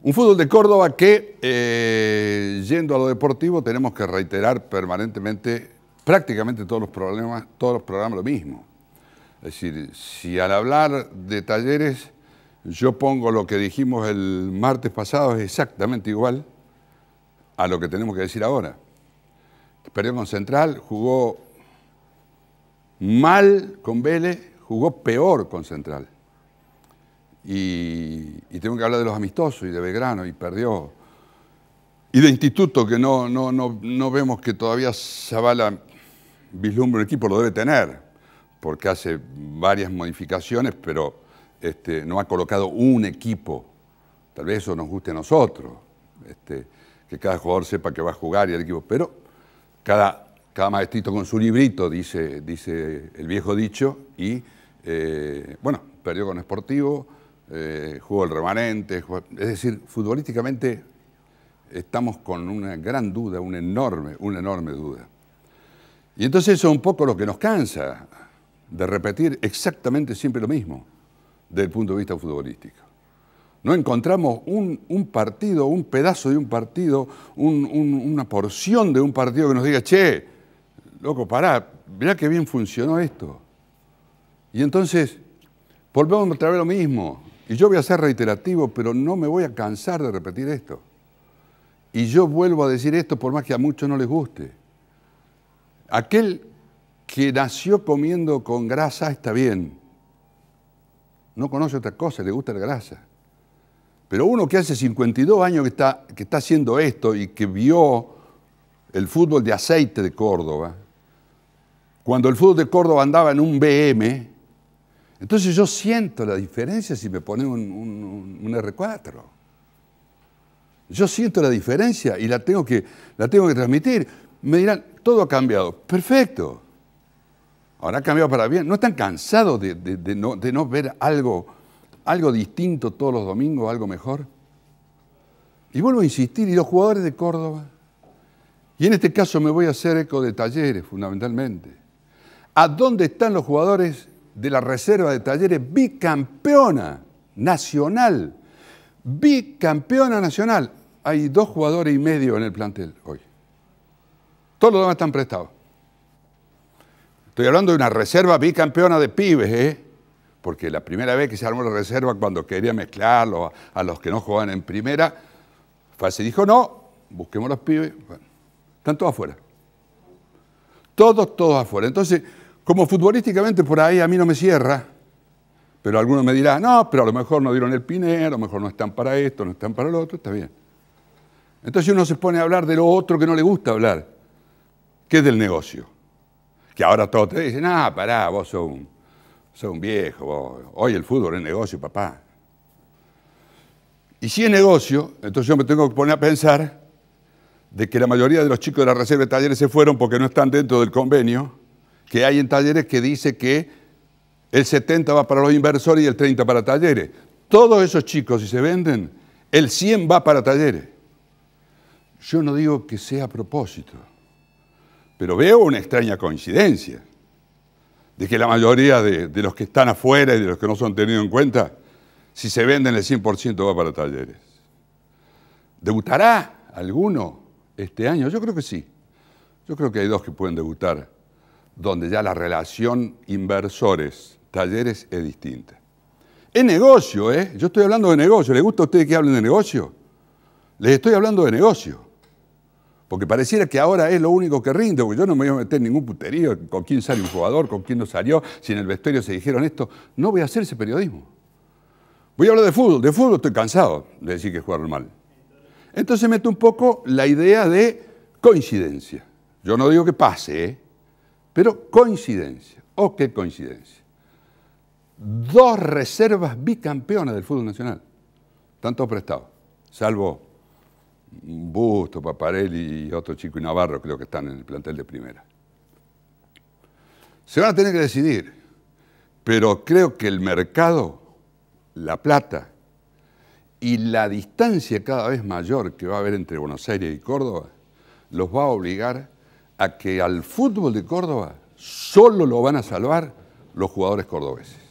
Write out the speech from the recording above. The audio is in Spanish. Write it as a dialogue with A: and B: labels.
A: Un fútbol de Córdoba que, eh, yendo a lo deportivo, tenemos que reiterar permanentemente prácticamente todos los problemas, todos los programas lo mismo. Es decir, si al hablar de talleres yo pongo lo que dijimos el martes pasado es exactamente igual a lo que tenemos que decir ahora. Perdió con Central, jugó mal con Vélez, jugó peor con Central y, tengo que hablar de los amistosos y de Belgrano y perdió. Y de instituto, que no, vemos que todavía Zavala vislumbre el equipo, lo debe tener, porque hace varias modificaciones, pero este, no ha colocado un equipo. Tal vez eso nos guste a nosotros, este, que cada jugador sepa que va a jugar y el equipo, pero cada, cada maestrito con su librito, dice, dice el viejo dicho, y eh, bueno, perdió con Sportivo, eh, jugó el remanente, es decir, futbolísticamente estamos con una gran duda, una enorme, una enorme duda. Y entonces eso es un poco lo que nos cansa de repetir exactamente siempre lo mismo desde el punto de vista futbolístico. No encontramos un, partido, un pedazo de un partido, una porción de un partido que nos diga, che, loco, pará, mirá qué bien funcionó esto. Y entonces volvemos a vez lo mismo. Y yo voy a ser reiterativo, pero no me voy a cansar de repetir esto. Y yo vuelvo a decir esto por más que a muchos no les guste. Aquel que nació comiendo con grasa está bien. No conoce otra cosa, le gusta la grasa. Pero uno que hace 52 años que está, que está haciendo esto y que vio el fútbol de aceite de Córdoba, cuando el fútbol de Córdoba andaba en un BM, entonces yo siento la diferencia si me ponen un, R4. Yo siento la diferencia y la tengo, que, la tengo que transmitir. Me dirán, todo ha cambiado. Perfecto. Ahora ha cambiado para bien. ¿No están cansados de, no, ver algo, algo distinto todos los domingos, algo mejor? Y vuelvo a insistir, y los jugadores de Córdoba, y en este caso me voy a hacer eco de talleres fundamentalmente, ¿a dónde están los jugadores de la Reserva de Talleres, bicampeona nacional. Bicampeona nacional. Hay dos jugadores y medio en el plantel hoy. Todos los demás están prestados. Estoy hablando de una reserva bicampeona de pibes, ¿eh? porque la primera vez que se armó la reserva, cuando quería mezclarlo a, los que no jugaban en primera, fácil dijo, no, busquemos los pibes. están todos afuera. Todos, todos afuera. Entonces, como futbolísticamente por ahí a mí no me cierra, pero algunos me dirán, no, pero a lo mejor no dieron el pinero, a lo mejor no están para esto, no están para lo otro, está bien. Entonces uno se pone a hablar de lo otro que no le gusta hablar, que es del negocio. Que ahora todos te dicen, ah, pará, vos sos un, sos un viejo, hoy el fútbol es negocio, papá. Y si es negocio, entonces yo me tengo que poner a pensar de que la mayoría de los chicos de la Reserva de Talleres se fueron porque no están dentro del convenio que hay en talleres que dice que el 70 va para los inversores y el 30 para talleres. Todos esos chicos, si se venden, el 100 va para talleres. Yo no digo que sea a propósito, pero veo una extraña coincidencia de que la mayoría de, los que están afuera y de los que no son tenido en cuenta, si se venden el 100% va para talleres. ¿Debutará alguno este año? Yo creo que sí. Yo creo que hay dos que pueden debutar donde ya la relación inversores, talleres es distinta. Es negocio, ¿eh? Yo estoy hablando de negocio. ¿Le gusta a ustedes que hablen de negocio? Les estoy hablando de negocio. Porque pareciera que ahora es lo único que rinde, porque yo no me voy a meter en ningún puterío, con quién sale un jugador, con quién no salió, si en el vestuario se dijeron esto. No voy a hacer ese periodismo. Voy a hablar de fútbol. De fútbol estoy cansado de decir que jugaron mal. Entonces meto un poco la idea de coincidencia. Yo no digo que pase, ¿eh? Pero coincidencia, ¿o oh, qué coincidencia. Dos reservas bicampeonas del fútbol nacional, tanto prestados, salvo Busto, Paparelli y otro chico y Navarro creo que están en el plantel de primera. Se van a tener que decidir, pero creo que el mercado, la plata y la distancia cada vez mayor que va a haber entre Buenos Aires y Córdoba los va a obligar a que al fútbol de Córdoba solo lo van a salvar los jugadores cordobeses.